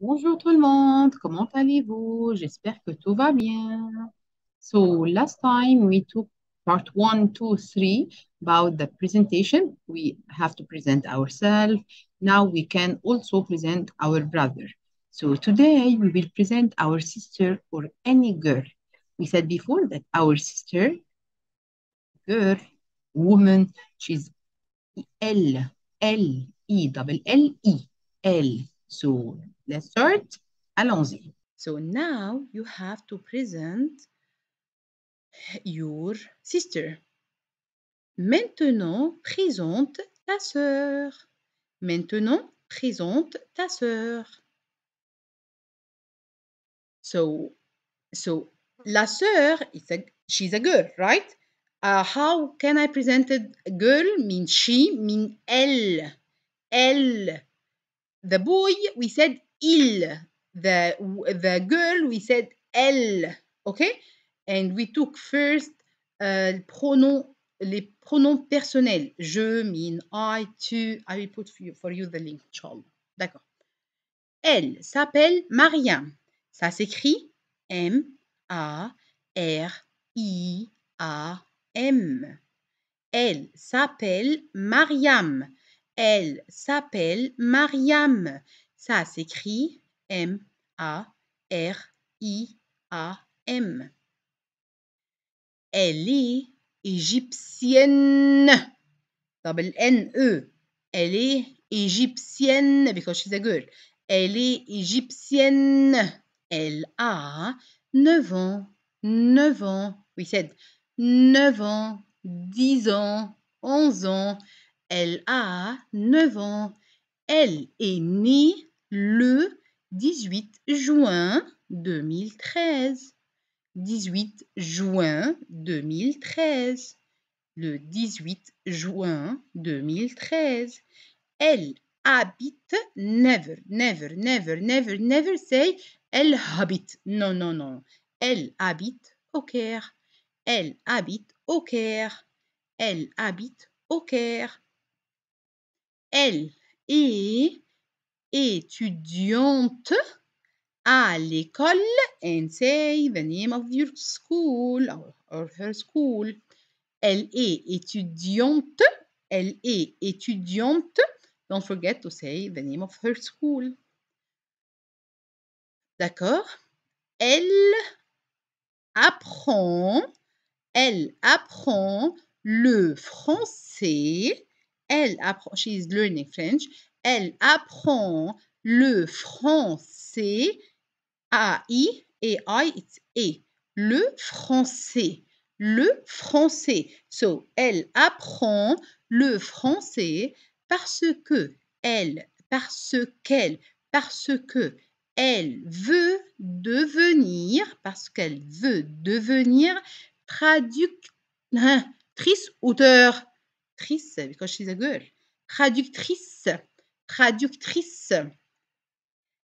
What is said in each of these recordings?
Bonjour tout le monde, comment allez-vous? J'espère que tout va bien. So last time we took part one, two, three about the presentation. We have to present ourselves. Now we can also present our brother. So today we will present our sister or any girl. We said before that our sister, girl, woman, she's L, L, E, double L, E, L, So, Let's start. Allons-y. So now you have to present your sister. Maintenant, présente ta sœur. Maintenant, présente ta sœur. So, so la sœur, she's a girl, right? Uh, how can I present a girl? Mean she, mean elle. Elle the boy, we said il. The, girl, we said elle. OK? And we took first uh, pronom, les pronoms personnels. Je, mine, I, to I will put for you, for you the link, Charles. D'accord. Elle s'appelle Mariam. Ça s'écrit M-A-R-I-A-M. Elle s'appelle Mariam. Elle s'appelle Mariam. Ça s'écrit M-A-R-I-A-M. Elle est égyptienne. N-E. E. Elle est égyptienne because she's a girl. Elle est égyptienne. Elle a 9 ans, 9 ans, oui, said 9 ans, 10 ans, 11 ans, elle a 9 ans. Elle est née le 18 juin 2013. 18 juin 2013. Le 18 juin 2013. Elle habite. Never, never, never, never, never say elle habite. Non, non, non. Elle habite au Caire. Elle habite au Caire. Elle habite au Caire. Elle est étudiante à l'école and say the name of your school or, her school. Elle est étudiante. Elle est étudiante. Don't forget to say the name of her school. D'accord Elle apprend. Elle apprend le français elle apprend, learning French. Elle apprend le français. A-I et I, it's E. Le français. Le français. So, elle apprend le français parce que elle, parce qu'elle, parce que elle veut devenir, parce qu'elle veut devenir traductrice hein, auteur because a girl. Traductrice, traductrice.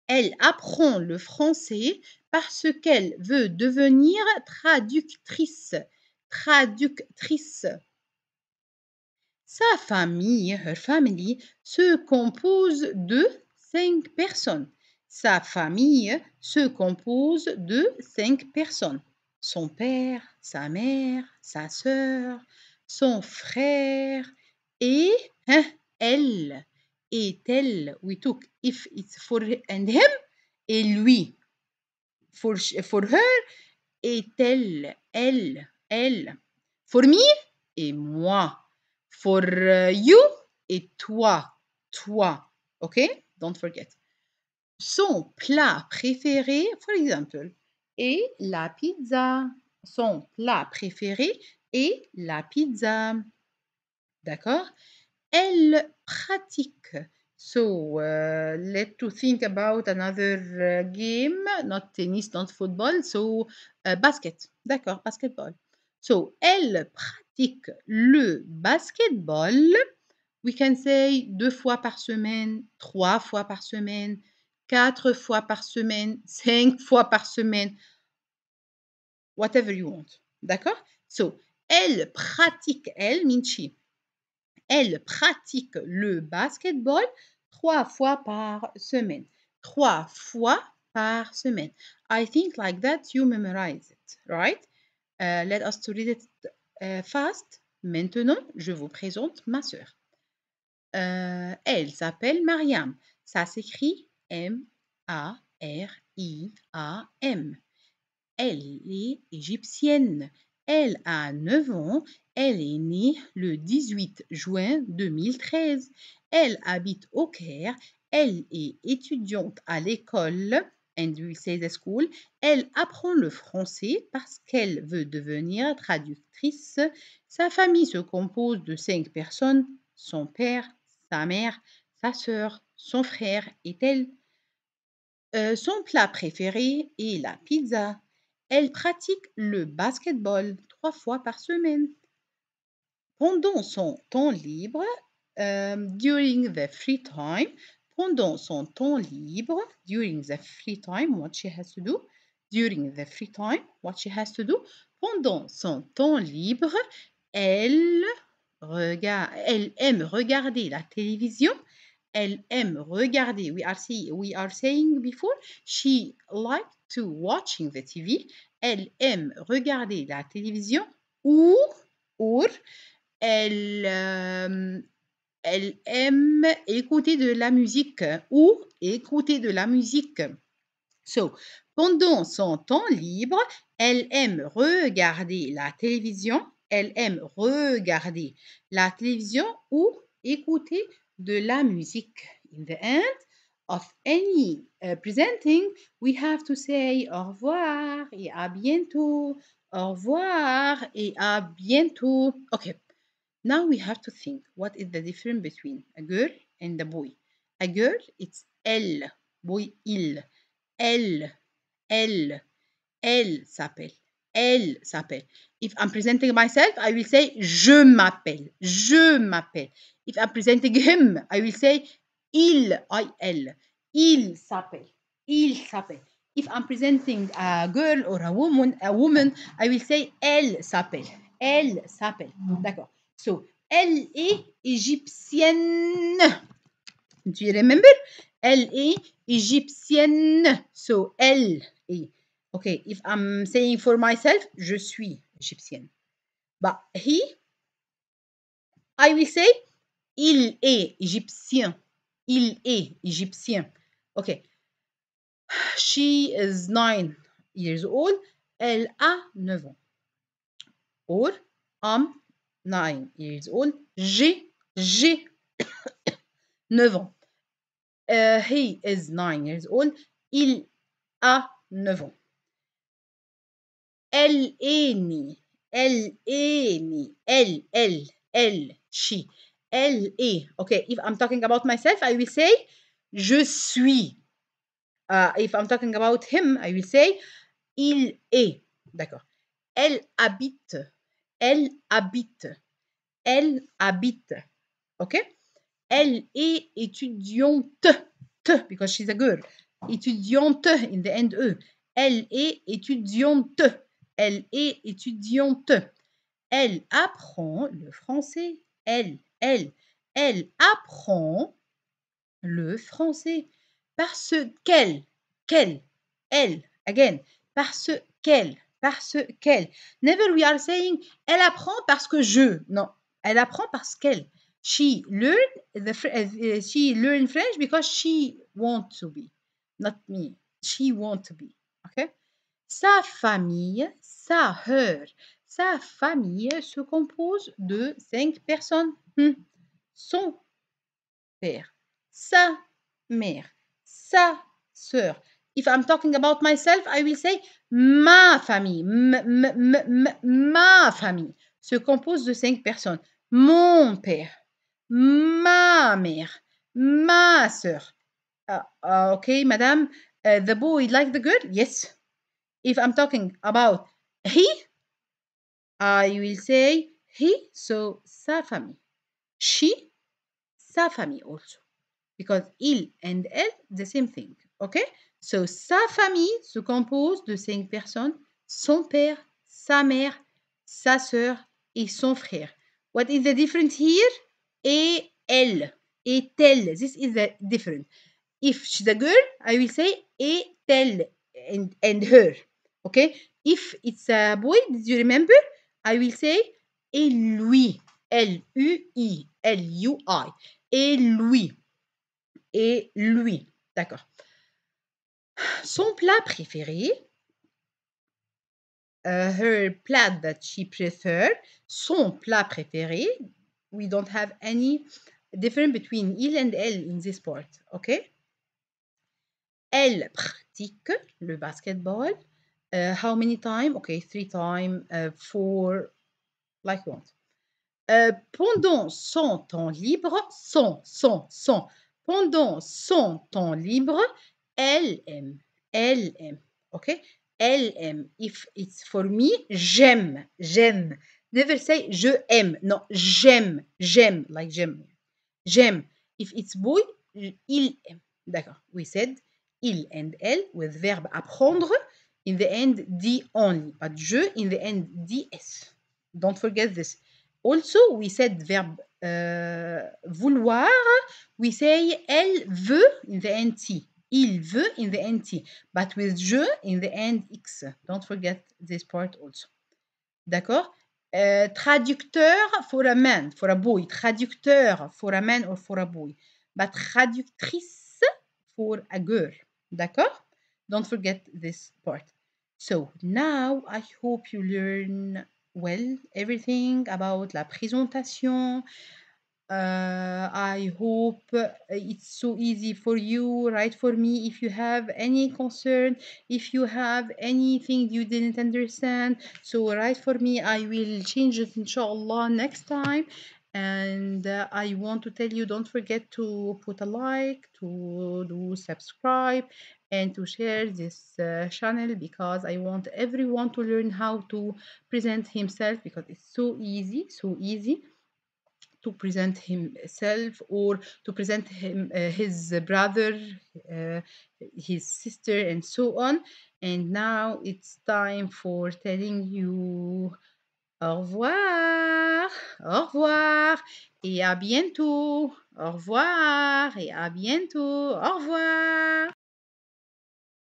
Elle apprend le français parce qu'elle veut devenir traductrice, traductrice. Sa famille, her family, se compose de cinq personnes. Sa famille se compose de cinq personnes. Son père, sa mère, sa sœur, son frère et hein, elle et elle we took if it's for and him et lui for for her et elle elle elle for me et moi for euh, you et toi toi ok don't forget son plat préféré for example Et la pizza son plat préféré et la pizza. D'accord Elle pratique. So, uh, let's to think about another uh, game, not tennis, not football, so uh, basket. D'accord, basketball. So, elle pratique le basketball. We can say deux fois par semaine, trois fois par semaine, quatre fois par semaine, cinq fois par semaine. Whatever you want. D'accord? So, elle pratique, elle, Minchi, elle pratique le basketball trois fois par semaine. Trois fois par semaine. I think like that you memorize it, right? Euh, let us to read it euh, fast. Maintenant, je vous présente ma sœur. Euh, elle s'appelle Mariam. Ça s'écrit M-A-R-I-A-M. Elle est égyptienne. Elle a 9 ans. Elle est née le 18 juin 2013. Elle habite au Caire. Elle est étudiante à l'école School. Elle apprend le français parce qu'elle veut devenir traductrice. Sa famille se compose de 5 personnes son père, sa mère, sa sœur, son frère et elle. Euh, son plat préféré est la pizza. Elle pratique le basketball trois fois par semaine. Pendant son temps libre, euh, during the free time, pendant son temps libre, during the free time, what she has to do, during the free time, what she has to do, pendant son temps libre, elle, regarde, elle aime regarder la télévision elle aime regarder. We are, we are saying before, she likes to watching the TV. Elle aime regarder la télévision ou, ou elle, euh, elle aime écouter de la musique ou écouter de la musique. So, pendant son temps libre, elle aime regarder la télévision. Elle aime regarder la télévision ou écouter de la musique. In the end of any uh, presenting, we have to say au revoir et à bientôt. Au revoir et à bientôt. Okay, now we have to think what is the difference between a girl and a boy. A girl, it's elle, boy, il. Elle, elle, elle s'appelle. elle s'appelle. If I'm presenting myself, I will say je m'appelle. Je m'appelle. If I'm presenting him, I will say il, I, Il s'appelle. Il s'appelle. If I'm presenting a girl or a woman, a woman, I will say elle s'appelle. Elle s'appelle. D'accord. So, elle est égyptienne. Do you remember? Elle est égyptienne. So, elle est. Okay, if I'm saying for myself, je suis égyptienne. But he, I will say, il est égyptien. Il est égyptien. Okay. She is nine years old. Elle a neuf ans. Or, I'm nine years old. J'ai, j'ai neuf ans. Uh, he is nine years old. Il a neuf ans. elle-est elle-est elle, elle, elle, she, elle est. Okay, if I'm talking about myself, I will say je suis. Uh, if I'm talking about him, I will say il est. D'accord. Elle habite. Elle habite. Elle habite. OK? Elle est étudiante. T, because she's a girl. Étudiante in the end, e. Elle est étudiante. Elle est étudiante. Elle apprend le français. Elle, elle, elle apprend le français parce qu'elle, qu'elle, elle, again, parce qu'elle, parce qu'elle. Never we are saying elle apprend parce que je. Non, elle apprend parce qu'elle. She learn the euh, euh, she learn French because she want to be, not me. She want to be. Okay? Sa famille, sa heur, sa famille se compose de cinq personnes. Hum. Son père, sa mère, sa sœur. If I'm talking about myself, I will say ma famille. ma famille se compose de cinq personnes. Mon père, ma mère, ma sœur. Okay, ah, ah, ok, madame. Euh, the boy like the girl? Yes. If I'm talking about he, I will say he, so sa family. She, sa family also. Because il and elle, the same thing. Okay? So, sa famille se compose de cinq personnes. Son père, sa mère, sa sœur et son frère. What is the difference here? Et elle. Et elle. This is the difference. If she's a girl, I will say et elle and, and her. Okay? If it's a boy, do you remember? I will say et lui. L-U-I. L-U-I. Et lui. Et lui. D'accord. Son plat préféré. Euh, her plat that she prefers. Son plat préféré. We don't have any difference between il and elle in this part. okay? Elle pratique le basketball. Uh, how many times Okay, three time, uh, four, like what? Uh, pendant son temps libre, son, son, son. Pendant son temps libre, elle aime, elle aime, okay? Elle aime. If it's for me, j'aime, j'aime. Never say je aime. Non, j'aime, j'aime, like j'aime. J'aime. If it's boy, il aime. D'accord. We said il and elle with verbe apprendre In the end, D only. But je, in the end, d-s. Don't forget this. Also, we said verb euh, vouloir. We say elle veut in the end T. Il veut in the end T. But with je in the end X. Don't forget this part also. D'accord euh, Traducteur for a man, for a boy. Traducteur for a man or for a boy. But traductrice for a girl. D'accord Don't forget this part. So now I hope you learn well everything about la présentation. Uh, I hope uh, it's so easy for you. Write for me if you have any concern, if you have anything you didn't understand. So write for me. I will change it inshallah next time and uh, I want to tell you don't forget to put a like to do subscribe and to share this uh, channel because I want everyone to learn how to present himself because it's so easy, so easy to present himself or to present him, uh, his brother, uh, his sister, and so on. And now it's time for telling you au revoir, au revoir, et à bientôt, au revoir, et à bientôt, au revoir.